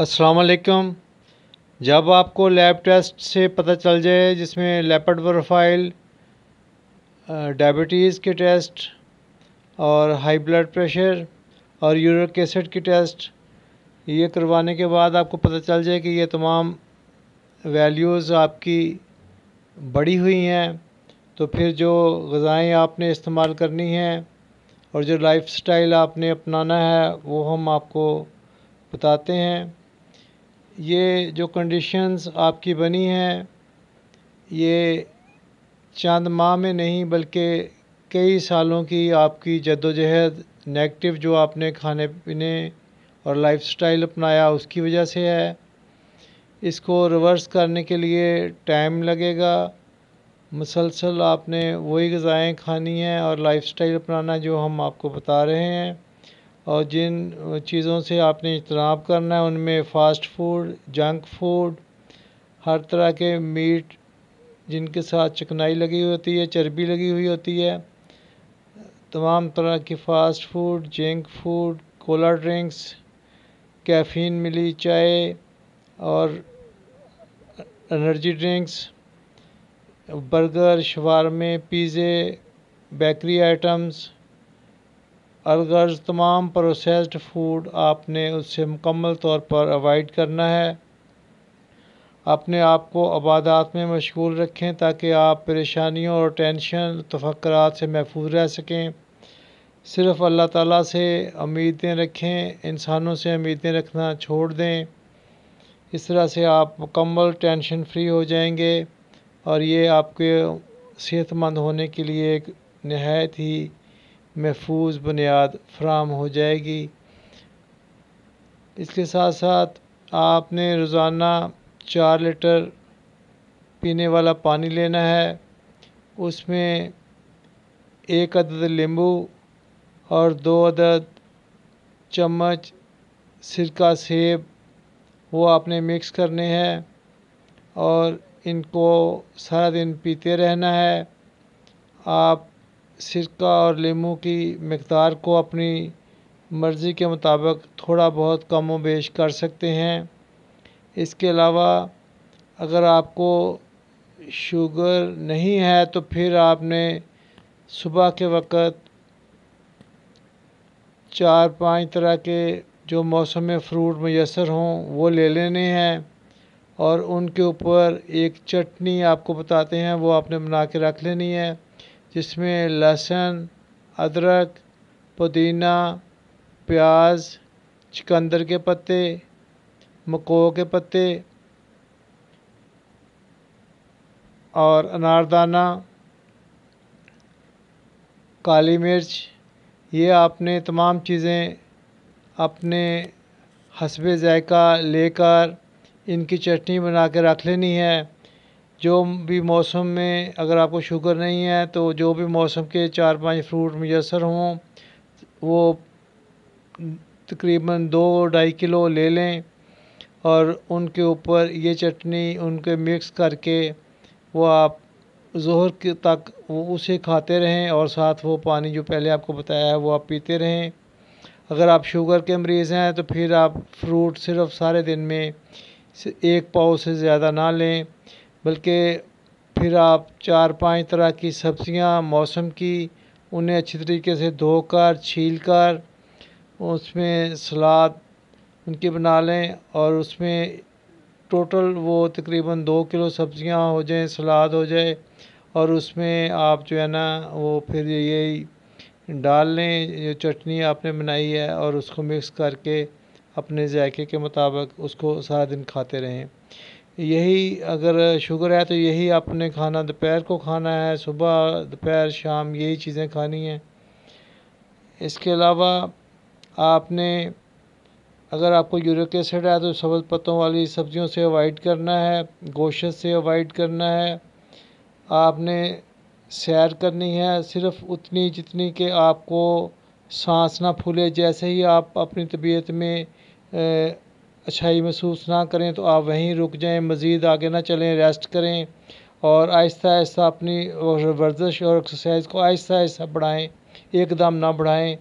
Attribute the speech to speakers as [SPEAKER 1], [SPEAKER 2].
[SPEAKER 1] असलकम जब आपको लैब टेस्ट से पता चल जाए जिसमें लेपड प्रोफाइल डायबिटीज़ के टेस्ट और हाई ब्लड प्रेशर और यूरिक एसिड की टेस्ट ये करवाने के बाद आपको पता चल जाए कि ये तमाम वैल्यूज़ आपकी बढ़ी हुई हैं तो फिर जो गज़ाएँ आपने इस्तेमाल करनी हैं और जो लाइफ स्टाइल आपने अपनाना है वो हम आपको बताते हैं ये जो कंडीशंस आपकी बनी हैं ये चंद माह में नहीं बल्कि कई सालों की आपकी जद्दोजहद नेगेटिव जो आपने खाने पीने और लाइफस्टाइल अपनाया उसकी वजह से है इसको रिवर्स करने के लिए टाइम लगेगा मुसलसल आपने वही गज़ाएँ खानी हैं और लाइफस्टाइल अपनाना जो हम आपको बता रहे हैं और जिन चीज़ों से आपने इजतनाब करना है उनमें फ़ास्ट फ़ूड जंक फ़ूड हर तरह के मीट जिनके साथ चिकनाई लगी हुई होती है चर्बी लगी हुई होती है तमाम तरह की fast food junk food cola drinks caffeine मिली चाय और एनर्जी ड्रिंक्स बर्गर शवारमे पिज़्ज़े बेकरी आइटम्स अलगर्ज तमाम प्रोसेस्ड फ़ूड आपने उससे मुकम्मल तौर पर अवॉइड करना है अपने आप को आबादात में मशगूल रखें ताकि आप परेशानियों और टेंशन तफक्रात से महफूज रह सकें सिर्फ अल्लाह ताला से उम्मीदें रखें इंसानों से उम्मीदें रखना छोड़ दें इस तरह से आप मुकम्मल टेंशन फ्री हो जाएंगे और ये आपके सेहतमंद होने के लिए एक नहायत ही महफूज बुनियाद फ्राहम हो जाएगी इसके साथ साथ आपने रोज़ाना चार लीटर पीने वाला पानी लेना है उसमें एक अदद नींबू और दो अदद चम्मच सिरका सेब वो आपने मिक्स करने हैं और इनको सारा दिन पीते रहना है आप सिरका और लेमू की मकदार को अपनी मर्ज़ी के मुताबिक थोड़ा बहुत कम व बेश कर सकते हैं इसके अलावा अगर आपको शुगर नहीं है तो फिर आपने सुबह के वक़्त चार पांच तरह के जो मौसम में फ्रूट मैसर हों वो ले लेने हैं और उनके ऊपर एक चटनी आपको बताते हैं वो आपने बना के रख लेनी है जिसमें लहसुन अदरक पुदीना प्याज़ चुकंदर के पत्ते मको के पत्ते और अनारदाना काली मिर्च ये आपने तमाम चीज़ें अपने हसब ज़ायका लेकर इनकी चटनी बना के रख लेनी है जो भी मौसम में अगर आपको शुगर नहीं है तो जो भी मौसम के चार पांच फ्रूट मुयसर हों वो तकरीबन दो ढाई किलो ले लें और उनके ऊपर ये चटनी उनके मिक्स करके वो आप जहर के तक वो उसे खाते रहें और साथ वो पानी जो पहले आपको बताया है वो आप पीते रहें अगर आप शुगर के मरीज़ हैं तो फिर आप फ्रूट सिर्फ सारे दिन में एक पाव से ज़्यादा ना लें बल्कि फिर आप चार पाँच तरह की सब्ज़ियाँ मौसम की उन्हें अच्छी तरीके से धोकर छीलकर उसमें सलाद उनकी बना लें और उसमें टोटल वो तकरीबन दो किलो सब्ज़ियाँ हो जाएं सलाद हो जाए और उसमें आप जो है ना वो फिर यही डाल लें जो चटनी आपने बनाई है और उसको मिक्स करके अपने जायके के मुताबिक उसको सारा दिन खाते रहें यही अगर शुगर है तो यही आपने खाना दोपहर को खाना है सुबह दोपहर शाम यही चीज़ें खानी हैं इसके अलावा आपने अगर आपको यूरिक एसिड है तो सबल पत्तों वाली सब्जियों से अवॉइड करना है गोश्त से अवॉइड करना है आपने सैर करनी है सिर्फ उतनी जितनी कि आपको सांस ना फूले जैसे ही आप अपनी तबीयत में अच्छाई महसूस ना करें तो आप वहीं रुक जाएं मज़ीद आगे ना चलें रेस्ट करें और आहिस्ता आहिस्ता अपनी वर्ज़िश और एक्सरसाइज को आहिस्ता आहिस्ता बढ़ाएँ एकदम ना बढ़ाएँ